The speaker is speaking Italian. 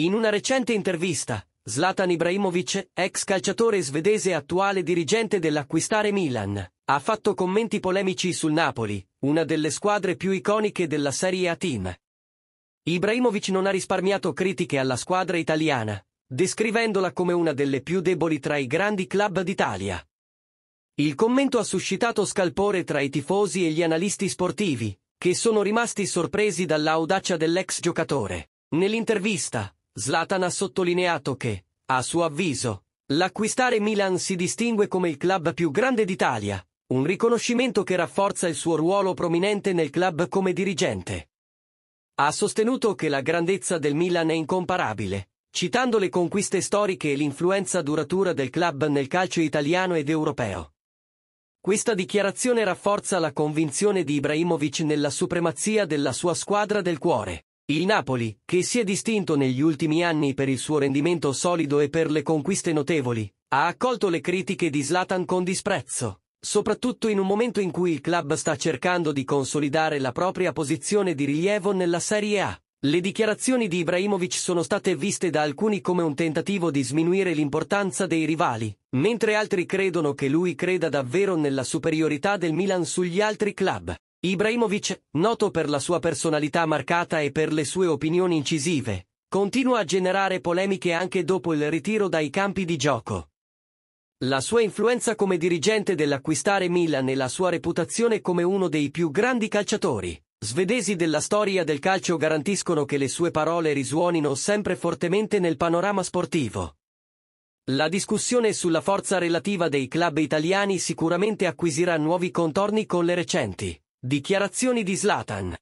In una recente intervista, Zlatan Ibrahimovic, ex calciatore svedese e attuale dirigente dell'acquistare Milan, ha fatto commenti polemici sul Napoli, una delle squadre più iconiche della Serie A team. Ibrahimovic non ha risparmiato critiche alla squadra italiana, descrivendola come una delle più deboli tra i grandi club d'Italia. Il commento ha suscitato scalpore tra i tifosi e gli analisti sportivi, che sono rimasti sorpresi dall'audacia dell'ex giocatore. Nell'intervista, Zlatan ha sottolineato che, a suo avviso, l'acquistare Milan si distingue come il club più grande d'Italia, un riconoscimento che rafforza il suo ruolo prominente nel club come dirigente. Ha sostenuto che la grandezza del Milan è incomparabile, citando le conquiste storiche e l'influenza duratura del club nel calcio italiano ed europeo. Questa dichiarazione rafforza la convinzione di Ibrahimovic nella supremazia della sua squadra del cuore. Il Napoli, che si è distinto negli ultimi anni per il suo rendimento solido e per le conquiste notevoli, ha accolto le critiche di Zlatan con disprezzo, soprattutto in un momento in cui il club sta cercando di consolidare la propria posizione di rilievo nella Serie A. Le dichiarazioni di Ibrahimovic sono state viste da alcuni come un tentativo di sminuire l'importanza dei rivali, mentre altri credono che lui creda davvero nella superiorità del Milan sugli altri club. Ibrahimovic, noto per la sua personalità marcata e per le sue opinioni incisive, continua a generare polemiche anche dopo il ritiro dai campi di gioco. La sua influenza come dirigente dell'acquistare Milan e la sua reputazione come uno dei più grandi calciatori svedesi della storia del calcio garantiscono che le sue parole risuonino sempre fortemente nel panorama sportivo. La discussione sulla forza relativa dei club italiani sicuramente acquisirà nuovi contorni con le recenti Dichiarazioni di Slatan.